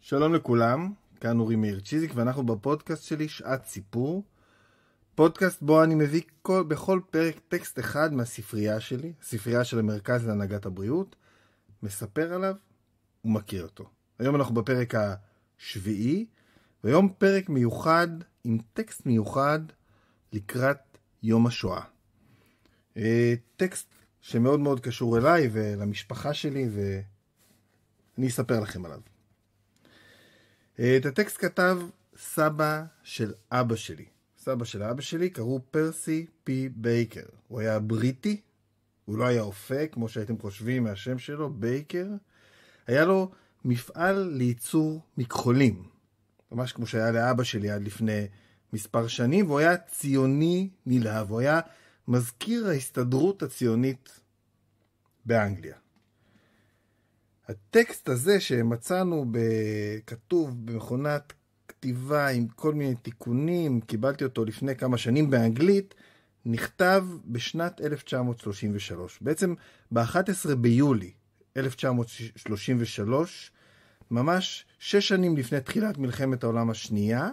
שלום לכולם, כאן אורי מאיר צ'יזיק ואנחנו בפודקאסט שלי שעת סיפור. פודקאסט בו אני מביא כל, בכל פרק טקסט אחד מהספרייה שלי, ספרייה של המרכז להנהגת הבריאות, מספר עליו ומכיר אותו. היום אנחנו בפרק השביעי, והיום פרק מיוחד עם טקסט מיוחד לקראת יום השואה. אה, טקסט שמאוד מאוד קשור אליי ולמשפחה שלי ואני אספר לכם עליו. אה, את הטקסט כתב סבא של אבא שלי. סבא של אבא שלי קראו פרסי פי בייקר. הוא היה בריטי, הוא לא היה אופה, כמו שהייתם חושבים מהשם שלו, בייקר. היה לו מפעל לייצור מכחולים, ממש כמו שהיה לאבא שלי עד לפני מספר שנים, והוא היה ציוני נלהב, הוא היה מזכיר ההסתדרות הציונית באנגליה. הטקסט הזה שמצאנו כתוב במכונת כתיבה עם כל מיני תיקונים, קיבלתי אותו לפני כמה שנים באנגלית, נכתב בשנת 1933. בעצם ב-11 ביולי 1933, ממש שש שנים לפני תחילת מלחמת העולם השנייה,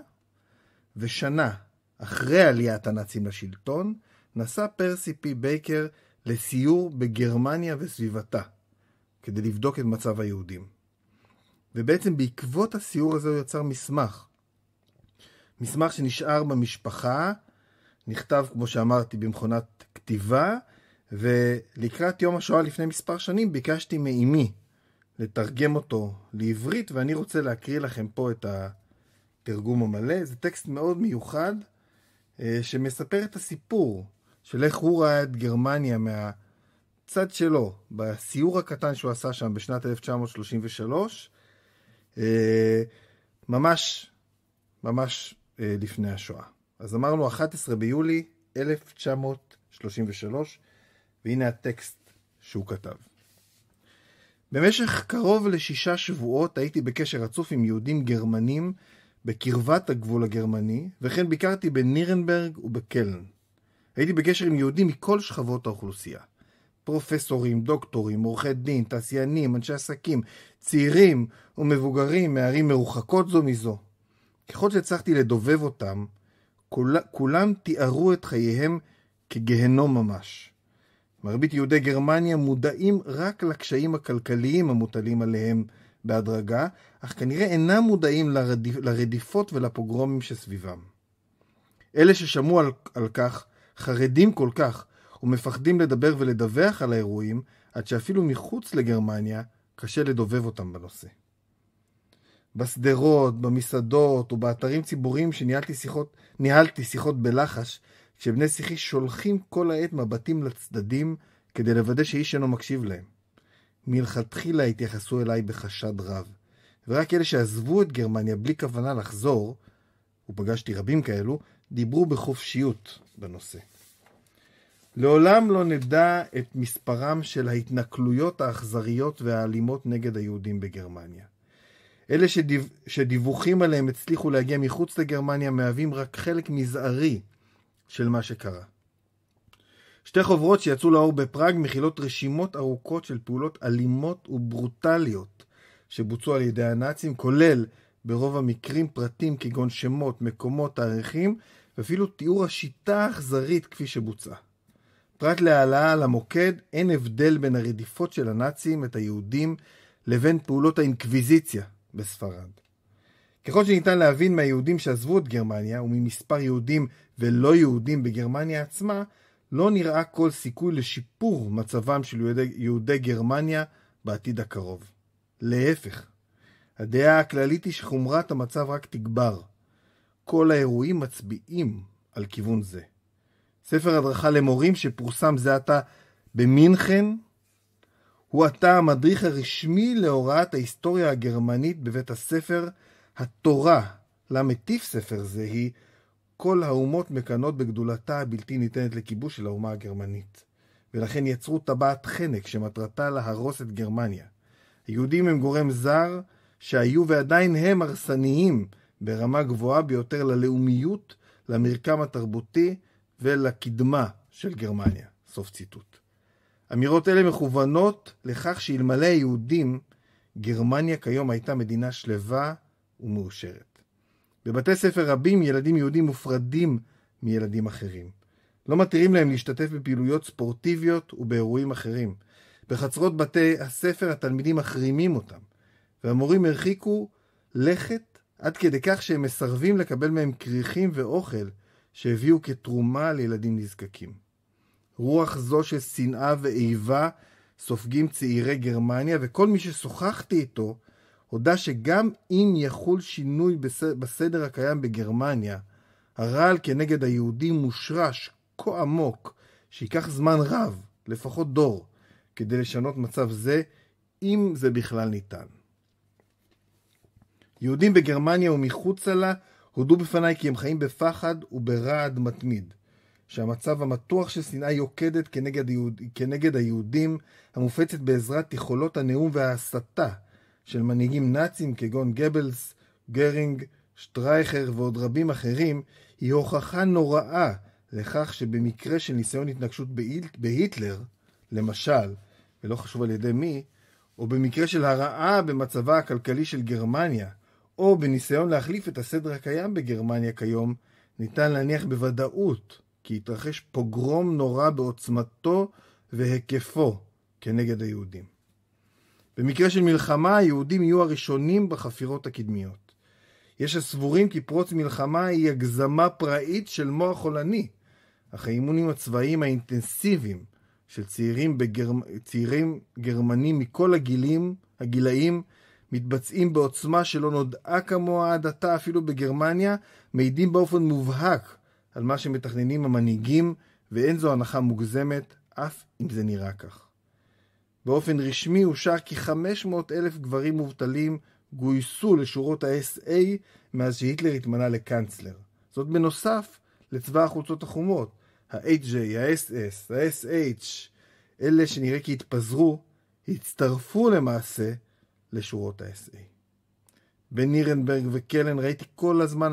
ושנה אחרי עליית הנאצים לשלטון, נסע פרסי פי בייקר לסיור בגרמניה וסביבתה. כדי לבדוק את מצב היהודים. ובעצם בעקבות הסיור הזה הוא יצר מסמך. מסמך שנשאר במשפחה, נכתב, כמו שאמרתי, במכונת כתיבה, ולקראת יום השואה לפני מספר שנים ביקשתי מאימי לתרגם אותו לעברית, ואני רוצה להקריא לכם פה את התרגום המלא. זה טקסט מאוד מיוחד, אה, שמספר את הסיפור של איך הוא ראה את גרמניה מה... בצד שלו, בסיור הקטן שהוא עשה שם בשנת 1933, אה, ממש, ממש אה, לפני השואה. אז אמרנו 11 ביולי 1933, והנה הטקסט שהוא כתב. במשך קרוב לשישה שבועות הייתי בקשר רצוף עם יהודים גרמנים בקרבת הגבול הגרמני, וכן ביקרתי בנירנברג ובקלן. הייתי בקשר עם יהודים מכל שכבות האוכלוסייה. פרופסורים, דוקטורים, עורכי דין, תעשיינים, אנשי עסקים, צעירים ומבוגרים מערים מרוחקות זו מזו. ככל שהצלחתי לדובב אותם, כול, כולם תיארו את חייהם כגיהנום ממש. מרבית יהודי גרמניה מודעים רק לקשיים הכלכליים המוטלים עליהם בהדרגה, אך כנראה אינם מודעים לרדיפ, לרדיפות ולפוגרומים שסביבם. אלה ששמעו על, על כך חרדים כל כך ומפחדים לדבר ולדווח על האירועים, עד שאפילו מחוץ לגרמניה קשה לדובב אותם בנושא. בשדרות, במסעדות ובאתרים ציבוריים שניהלתי שיחות, ניהלתי שיחות בלחש, כשבני שיחי שולחים כל העת מבטים לצדדים כדי לוודא שאיש אינו מקשיב להם. מלכתחילה התייחסו אליי בחשד רב, ורק אלה שעזבו את גרמניה בלי כוונה לחזור, ופגשתי רבים כאלו, דיברו בחופשיות בנושא. לעולם לא נדע את מספרם של ההתנכלויות האכזריות והאלימות נגד היהודים בגרמניה. אלה שדיו... שדיווחים עליהם הצליחו להגיע מחוץ לגרמניה מהווים רק חלק מזערי של מה שקרה. שתי חוברות שיצאו לאור בפראג מכילות רשימות ארוכות של פעולות אלימות וברוטליות שבוצעו על ידי הנאצים, כולל ברוב המקרים פרטים כגון שמות, מקומות, תאריכים, ואפילו תיאור השיטה האכזרית כפי שבוצעה. פרט להעלאה על המוקד, אין הבדל בין הרדיפות של הנאצים את היהודים לבין פעולות האינקוויזיציה בספרד. ככל שניתן להבין מהיהודים שעזבו את גרמניה, וממספר יהודים ולא יהודים בגרמניה עצמה, לא נראה כל סיכוי לשיפור מצבם של יהודי, יהודי גרמניה בעתיד הקרוב. להפך, הדעה הכללית היא שחומרת המצב רק תגבר. כל האירועים מצביעים על כיוון זה. ספר הדרכה למורים שפורסם זה עתה במינכן, הוא עתה המדריך הרשמי להוראת ההיסטוריה הגרמנית בבית הספר התורה, למטיף ספר זה היא כל האומות מקנות בגדולתה הבלתי ניתנת לכיבוש של האומה הגרמנית, ולכן יצרו טבעת חנק שמטרתה להרוס את גרמניה. היהודים הם גורם זר שהיו ועדיין הם הרסניים ברמה גבוהה ביותר ללאומיות, למרקם התרבותי ולקדמה של גרמניה. סוף ציטוט. אמירות אלה מכוונות לכך שאלמלא היהודים, גרמניה כיום הייתה מדינה שלווה ומאושרת. בבתי ספר רבים ילדים יהודים מופרדים מילדים אחרים. לא מתירים להם להשתתף בפעילויות ספורטיביות ובאירועים אחרים. בחצרות בתי הספר התלמידים מחרימים אותם, והמורים הרחיקו לכת עד כדי כך שהם מסרבים לקבל מהם כריכים ואוכל שהביאו כתרומה לילדים נזקקים. רוח זו של שנאה ואיבה סופגים צעירי גרמניה, וכל מי ששוחחתי איתו הודה שגם אם יחול שינוי בסדר הקיים בגרמניה, הרעל כנגד היהודים מושרש כה עמוק, שייקח זמן רב, לפחות דור, כדי לשנות מצב זה, אם זה בכלל ניתן. יהודים בגרמניה ומחוצה לה הודו בפניי כי הם חיים בפחד וברעד מתמיד, שהמצב המתוח של שנאה יוקדת כנגד, היהוד... כנגד היהודים, המופצת בעזרת יכולות הנאום וההסתה של מנהיגים נאצים כגון גבלס, גרינג, שטרייכר ועוד רבים אחרים, היא הוכחה נוראה לכך שבמקרה של ניסיון התנגשות בהיטלר, למשל, ולא חשוב על ידי מי, או במקרה של הרעה במצבה הכלכלי של גרמניה, או בניסיון להחליף את הסדר הקיים בגרמניה כיום, ניתן להניח בוודאות כי התרחש פוגרום נורא בעוצמתו והיקפו כנגד היהודים. במקרה של מלחמה, היהודים יהיו הראשונים בחפירות הקדמיות. יש הסבורים כי פרוץ מלחמה היא הגזמה פראית של מוח חולני, אך האימונים הצבאיים האינטנסיביים של צעירים, בגר... צעירים גרמנים מכל הגילים, הגילאים מתבצעים בעוצמה שלא נודעה כמוה עד עתה אפילו בגרמניה, מעידים באופן מובהק על מה שמתכננים המנהיגים, ואין זו הנחה מוגזמת, אף אם זה נראה כך. באופן רשמי אושר כי 500 אלף גברים מובטלים גויסו לשורות ה-SA מאז שהיטלר התמנה לקאנצלר. זאת בנוסף לצבא החולצות החומות, ה-HJ, ה-SS, ה-SH, אלה שנראה כי התפזרו, הצטרפו למעשה לשורות ה-SA. בנירנברג וקלן ראיתי כל הזמן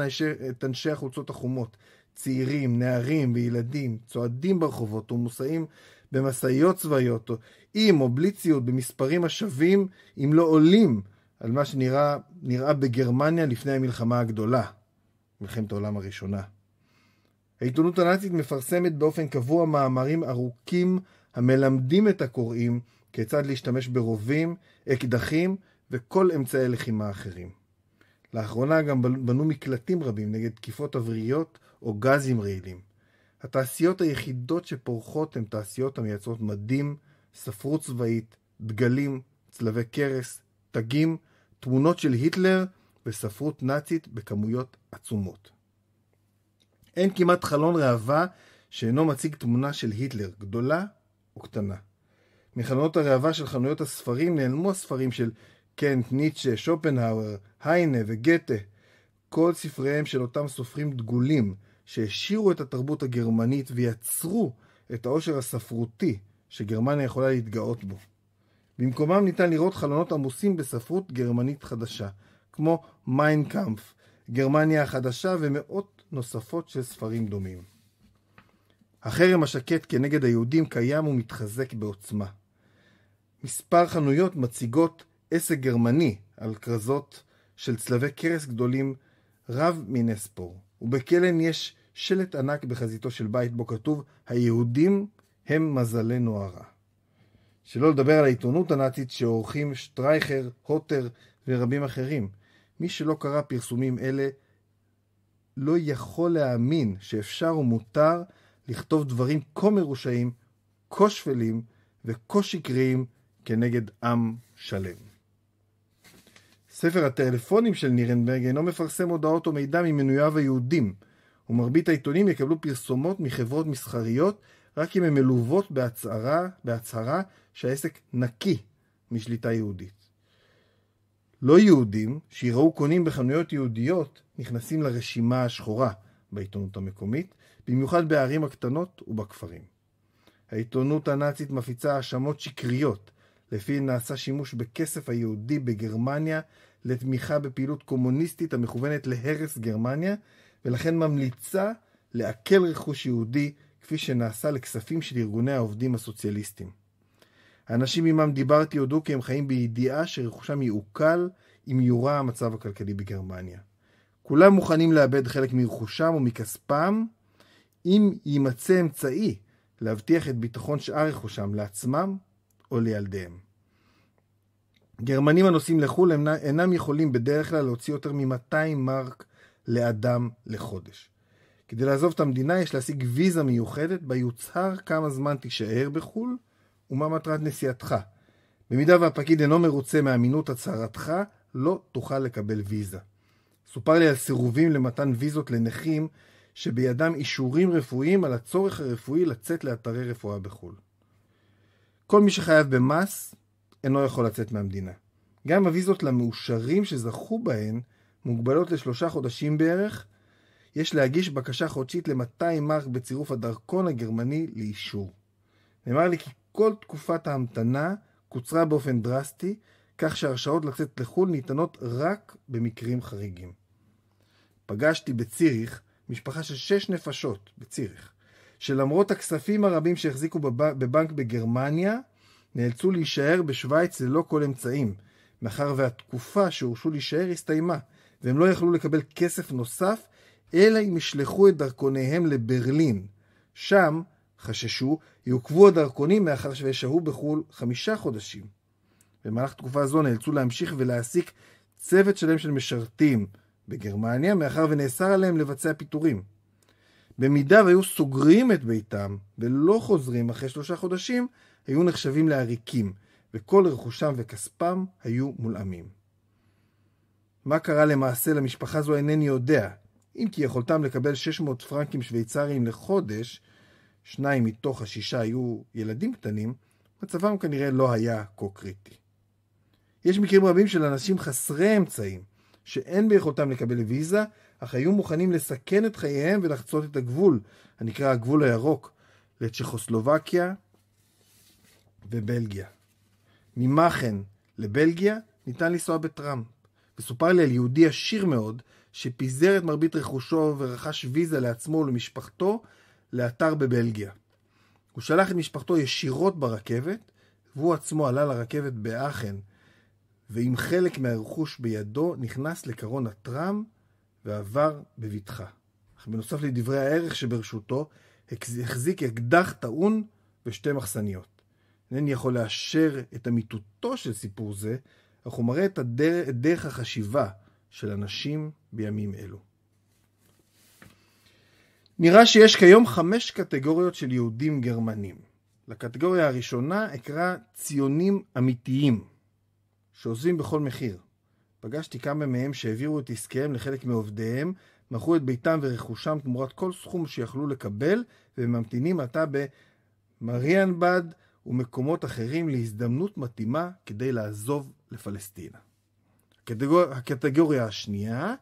את אנשי החולצות החומות, צעירים, נערים וילדים, צועדים ברחובות ומוסעים במשאיות צבאיות, או עם או בלי ציוד, במספרים השווים, אם לא עולים, על מה שנראה בגרמניה לפני המלחמה הגדולה, מלחמת העולם הראשונה. העיתונות הנאצית מפרסמת באופן קבוע מאמרים ארוכים המלמדים את הקוראים כיצד להשתמש ברובים, אקדחים וכל אמצעי לחימה אחרים. לאחרונה גם בנו מקלטים רבים נגד תקיפות אוויריות או גזים רעילים. התעשיות היחידות שפורחות הן תעשיות המייצרות מדים, ספרות צבאית, דגלים, צלבי קרס, תגים, תמונות של היטלר וספרות נאצית בכמויות עצומות. אין כמעט חלון ראווה שאינו מציג תמונה של היטלר, גדולה או קטנה. מחנויות הראווה של חנויות הספרים נעלמו הספרים של קנט, ניטשה, שופנהאואר, היינה וגתה. כל ספריהם של אותם סופרים דגולים שהשאירו את התרבות הגרמנית ויצרו את העושר הספרותי שגרמניה יכולה להתגאות בו. במקומם ניתן לראות חלונות עמוסים בספרות גרמנית חדשה, כמו מיינקאמפף, גרמניה החדשה ומאות נוספות של ספרים דומים. החרם השקט כנגד היהודים קיים ומתחזק בעוצמה. מספר חנויות מציגות עסק גרמני על כרזות של צלבי קרס גדולים רב מנספור, ובקלן יש שלט ענק בחזיתו של בית בו כתוב היהודים הם מזלנו הרע. שלא לדבר על העיתונות הנאצית שעורכים שטרייכר, הוטר ורבים אחרים. מי שלא קרא פרסומים אלה לא יכול להאמין שאפשר ומותר לכתוב דברים כה מרושעים, כה שפלים וכה שקריים כנגד עם שלם. ספר הטלפונים של נירנברג אינו מפרסם הודעות או מידע ממנוייו היהודים, ומרבית העיתונים יקבלו פרסומות מחברות מסחריות רק אם הן מלוות בהצהרה, בהצהרה שהעסק נקי משליטה יהודית. לא יהודים שיראו קונים בחנויות יהודיות נכנסים לרשימה השחורה בעיתונות המקומית, במיוחד בערים הקטנות ובכפרים. העיתונות הנאצית מפיצה האשמות שקריות לפי נעשה שימוש בכסף היהודי בגרמניה לתמיכה בפעילות קומוניסטית המכוונת להרס גרמניה, ולכן ממליצה לעכל רכוש יהודי כפי שנעשה לכספים של ארגוני העובדים הסוציאליסטים. האנשים עמם דיברתי הודו כי הם חיים בידיעה שרכושם יעוקל אם יורע המצב הכלכלי בגרמניה. כולם מוכנים לאבד חלק מרכושם ומכספם אם יימצא אמצעי להבטיח את ביטחון שאר רכושם לעצמם או לילדיהם. גרמנים הנוסעים לחו"ל אינם יכולים בדרך כלל להוציא יותר מ-200 מרק לאדם לחודש. כדי לעזוב את המדינה יש להשיג ויזה מיוחדת בה יוצהר כמה זמן תישאר בחו"ל ומה מטרת נסיעתך. במידה והפקיד אינו מרוצה מאמינות הצהרתך, לא תוכל לקבל ויזה. סופר לי על סירובים למתן ויזות לנכים שבידם אישורים רפואיים על הצורך הרפואי לצאת לאתרי רפואה בחו"ל. כל מי שחייב במס אינו יכול לצאת מהמדינה. גם הוויזות למאושרים שזכו בהן מוגבלות לשלושה חודשים בערך. יש להגיש בקשה חודשית ל-200 מרק בצירוף הדרכון הגרמני לאישור. נאמר לי כי כל תקופת ההמתנה קוצרה באופן דרסטי, כך שהרשאות לצאת לחו"ל ניתנות רק במקרים חריגים. פגשתי בציריך משפחה של שש נפשות בציריך. שלמרות הכספים הרבים שהחזיקו בבנק בגרמניה, נאלצו להישאר בשוויץ ללא כל אמצעים, מאחר והתקופה שהורשו להישאר הסתיימה, והם לא יכלו לקבל כסף נוסף, אלא אם ישלחו את דרכוניהם לברלין. שם, חששו, יעוכבו הדרכונים מאחר שישהו בחו"ל חמישה חודשים. במהלך תקופה זו נאלצו להמשיך ולהעסיק צוות שלם של משרתים בגרמניה, מאחר ונאסר עליהם לבצע פיטורים. במידה והיו סוגרים את ביתם ולא חוזרים אחרי שלושה חודשים, היו נחשבים לעריקים, וכל רכושם וכספם היו מולאמים. מה קרה למעשה למשפחה זו אינני יודע, אם כי יכולתם לקבל 600 פרנקים שוויצריים לחודש, שניים מתוך השישה היו ילדים קטנים, מצבם כנראה לא היה כה קריטי. יש מקרים רבים של אנשים חסרי אמצעים, שאין ביכולתם לקבל ויזה, אך היו מוכנים לסכן את חייהם ולחצות את הגבול, הנקרא הגבול הירוק, לצ'כוסלובקיה ובלגיה. ממכן לבלגיה ניתן לנסוע בטראמפ. וסופר לי על יהודי עשיר מאוד, שפיזר את מרבית רכושו ורכש ויזה לעצמו ולמשפחתו לאתר בבלגיה. הוא שלח את משפחתו ישירות ברכבת, והוא עצמו עלה לרכבת באכן, ועם חלק מהרכוש בידו נכנס לקרון הטראמפ ועבר בבטחה. אך בנוסף לדברי הערך שברשותו, החזיק אקדח טעון ושתי מחסניות. אינני יכול לאשר את אמיתותו של סיפור זה, אך הוא מראה את, הדר... את דרך החשיבה של אנשים בימים אלו. נראה שיש כיום חמש קטגוריות של יהודים גרמנים. לקטגוריה הראשונה אקרא ציונים אמיתיים, שעוזבים בכל מחיר. פגשתי כמה מהם שהעבירו את עסקיהם לחלק מעובדיהם, מכרו את ביתם ורכושם תמורת כל סכום שיכלו לקבל, וממתינים עתה במריאנבד ומקומות אחרים להזדמנות מתאימה כדי לעזוב לפלסטינה. הקטגור... הקטגוריה השנייה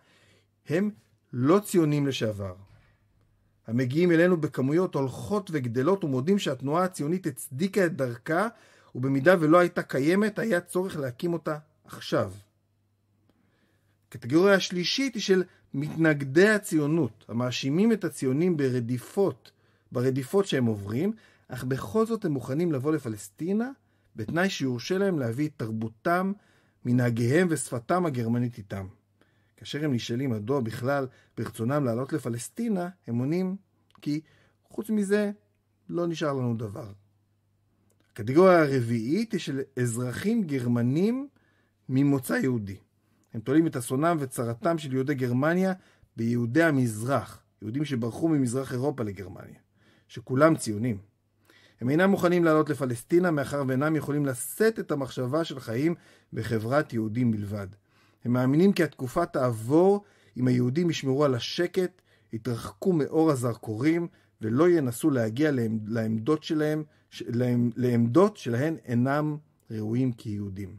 הם לא ציונים לשעבר, המגיעים אלינו בכמויות הולכות וגדלות ומודים שהתנועה הציונית הצדיקה את דרכה, ובמידה ולא הייתה קיימת, היה צורך להקים אותה עכשיו. הקטגוריה השלישית היא של מתנגדי הציונות, המאשימים את הציונים ברדיפות, ברדיפות שהם עוברים, אך בכל זאת הם מוכנים לבוא לפלסטינה, בתנאי שיורשה להם להביא את תרבותם, מנהגיהם ושפתם הגרמנית איתם. כאשר הם נשאלים מדוע בכלל ברצונם לעלות לפלסטינה, הם עונים כי חוץ מזה לא נשאר לנו דבר. הקטגוריה הרביעית היא של אזרחים גרמנים ממוצא יהודי. הם תולים את אסונם וצרתם של יהודי גרמניה ביהודי המזרח, יהודים שברחו ממזרח אירופה לגרמניה, שכולם ציונים. הם אינם מוכנים לעלות לפלסטינה מאחר ואינם יכולים לשאת את המחשבה של חיים בחברת יהודים בלבד. הם מאמינים כי התקופה תעבור אם היהודים ישמרו על השקט, יתרחקו מאור הזרקורים ולא ינסו להגיע לעמדות שלהם, לעמדות שלהן אינם ראויים כיהודים.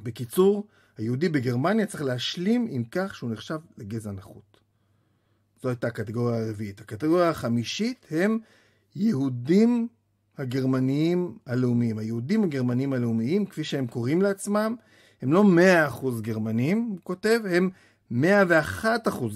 בקיצור, היהודי בגרמניה צריך להשלים עם כך שהוא נחשב לגזע נחות. זו הייתה הקטגוריה הרביעית. הקטגוריה החמישית הם יהודים הגרמניים הלאומיים. היהודים הגרמניים הלאומיים, כפי שהם קוראים לעצמם, הם לא 100% גרמנים, הוא כותב, הם 101%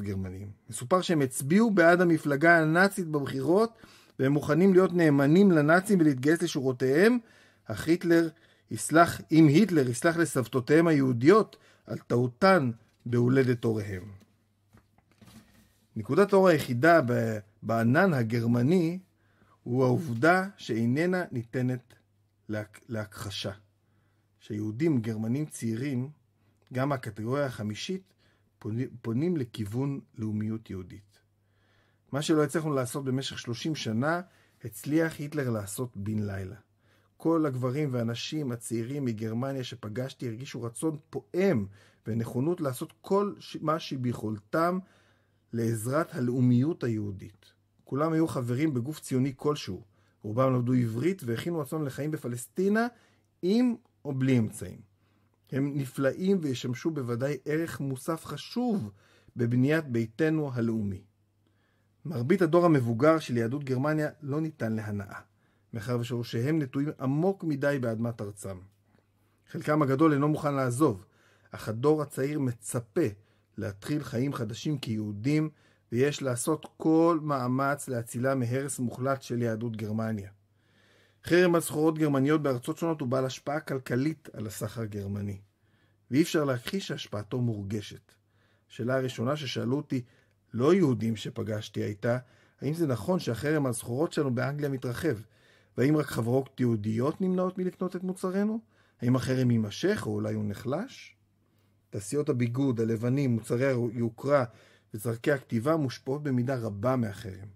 גרמנים. מסופר שהם הצביעו בעד המפלגה הנאצית בבחירות, והם מוכנים להיות נאמנים לנאצים ולהתגייס לשורותיהם, אך היטלר יסלח אם היטלר יסלח לסבתותיהם היהודיות על טעותן בהולדת הוריהם. נקודת האור היחידה בענן הגרמני הוא העובדה שאיננה ניתנת להכחשה. שיהודים גרמנים צעירים, גם מהקטגוריה החמישית, פונים לכיוון לאומיות יהודית. מה שלא הצלחנו לעשות במשך 30 שנה, הצליח היטלר לעשות בן לילה. כל הגברים והנשים הצעירים מגרמניה שפגשתי הרגישו רצון פועם ונכונות לעשות כל מה שביכולתם לעזרת הלאומיות היהודית. כולם היו חברים בגוף ציוני כלשהו. רובם למדו עברית והכינו רצון לחיים בפלסטינה עם או בלי אמצעים. הם נפלאים וישמשו בוודאי ערך מוסף חשוב בבניית ביתנו הלאומי. מרבית הדור המבוגר של יהדות גרמניה לא ניתן להנאה. מאחר ושורשיהם נטועים עמוק מדי באדמת ארצם. חלקם הגדול אינו מוכן לעזוב, אך הדור הצעיר מצפה להתחיל חיים חדשים כיהודים, ויש לעשות כל מאמץ להצילה מהרס מוחלט של יהדות גרמניה. חרם על סחורות גרמניות בארצות שונות הוא בעל השפעה כלכלית על הסחר הגרמני, ואי אפשר להכחיש שהשפעתו מורגשת. השאלה הראשונה ששאלו אותי לא יהודים שפגשתי הייתה, האם זה נכון שהחרם על סחורות שלנו באנגליה מתרחב? והאם רק חברות יהודיות נמנעות מלקנות את מוצרינו? האם החרם יימשך או אולי הוא נחלש? תעשיות הביגוד, הלבנים, מוצרי היוקרה וצורכי הכתיבה מושפעות במידה רבה מהחרם.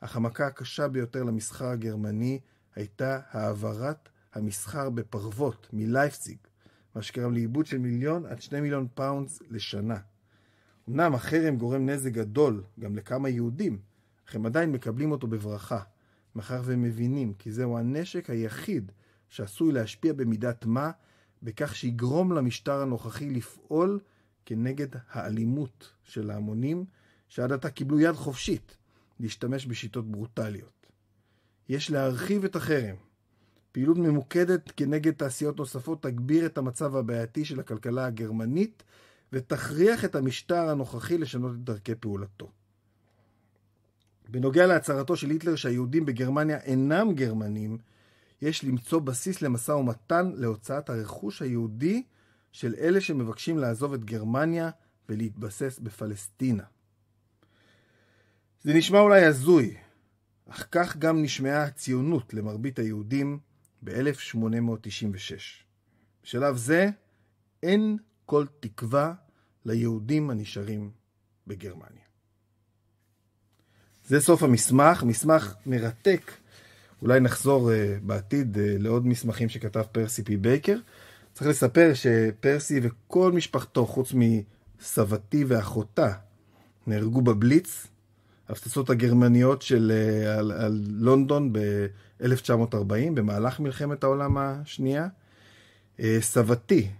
אך המכה הקשה ביותר למסחר הגרמני הייתה העברת המסחר בפרוות מלייפציג, מה שגרם לאיבוד של מיליון עד שני מיליון פאונדס לשנה. אמנם החרם גורם נזק גדול גם לכמה יהודים, אך הם עדיין מקבלים אותו בברכה. מאחר והם מבינים כי זהו הנשק היחיד שעשוי להשפיע במידת מה בכך שיגרום למשטר הנוכחי לפעול כנגד האלימות של ההמונים, שעד עתה קיבלו יד חופשית להשתמש בשיטות ברוטליות. יש להרחיב את החרם. פעילות ממוקדת כנגד תעשיות נוספות תגביר את המצב הבעייתי של הכלכלה הגרמנית ותכריח את המשטר הנוכחי לשנות את דרכי פעולתו. בנוגע להצהרתו של היטלר שהיהודים בגרמניה אינם גרמנים, יש למצוא בסיס למשא ומתן להוצאת הרכוש היהודי של אלה שמבקשים לעזוב את גרמניה ולהתבסס בפלסטינה. זה נשמע אולי הזוי, אך כך גם נשמעה הציונות למרבית היהודים ב-1896. בשלב זה אין כל תקווה ליהודים הנשארים בגרמניה. זה סוף המסמך, מסמך מרתק. אולי נחזור uh, בעתיד uh, לעוד מסמכים שכתב פרסי פי בייקר. צריך לספר שפרסי וכל משפחתו, חוץ מסבתי ואחותה, נהרגו בבליץ, הפצצות הגרמניות של, uh, על, על לונדון ב-1940, במהלך מלחמת העולם השנייה. Uh, סבתי,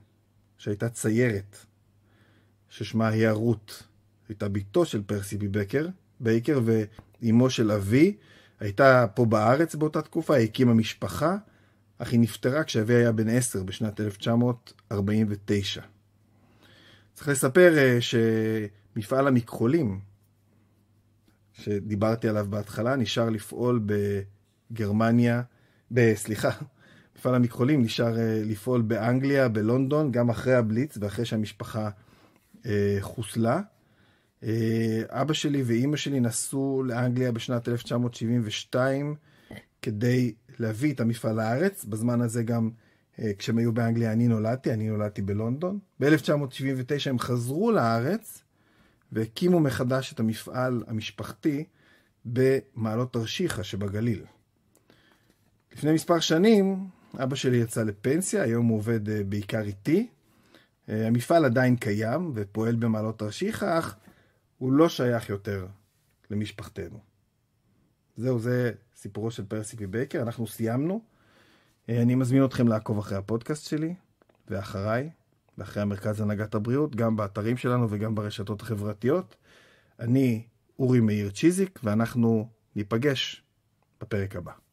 שהייתה ציירת, ששמה היה רות, הייתה בתו של פרסי בי בקר, בייקר ואימו של אבי, הייתה פה בארץ באותה תקופה, היא הקימה משפחה, אך היא נפטרה כשאבי היה בן עשר בשנת 1949. צריך לספר אה, שמפעל המכחולים, שדיברתי עליו בהתחלה, נשאר לפעול בגרמניה, ב, סליחה, מפעל המכחולים נשאר אה, לפעול באנגליה, בלונדון, גם אחרי הבליץ ואחרי שהמשפחה אה, חוסלה. אה, אבא שלי ואימא שלי נסעו לאנגליה בשנת 1972 כדי להביא את המפעל לארץ. בזמן הזה גם אה, כשהם היו באנגליה אני נולדתי, אני נולדתי בלונדון. ב-1979 הם חזרו לארץ והקימו מחדש את המפעל המשפחתי במעלות תרשיחא שבגליל. לפני מספר שנים אבא שלי יצא לפנסיה, היום הוא עובד אה, בעיקר איתי. המפעל עדיין קיים ופועל במעלות תרשיחא, אך הוא לא שייך יותר למשפחתנו. זהו, זה סיפורו של פרסי פי בייקר, אנחנו סיימנו. אה, אני מזמין אתכם לעקוב אחרי הפודקאסט שלי, ואחריי, ואחרי המרכז הנהגת הבריאות, גם באתרים שלנו וגם ברשתות החברתיות. אני אורי מאיר צ'יזיק, ואנחנו ניפגש בפרק הבא.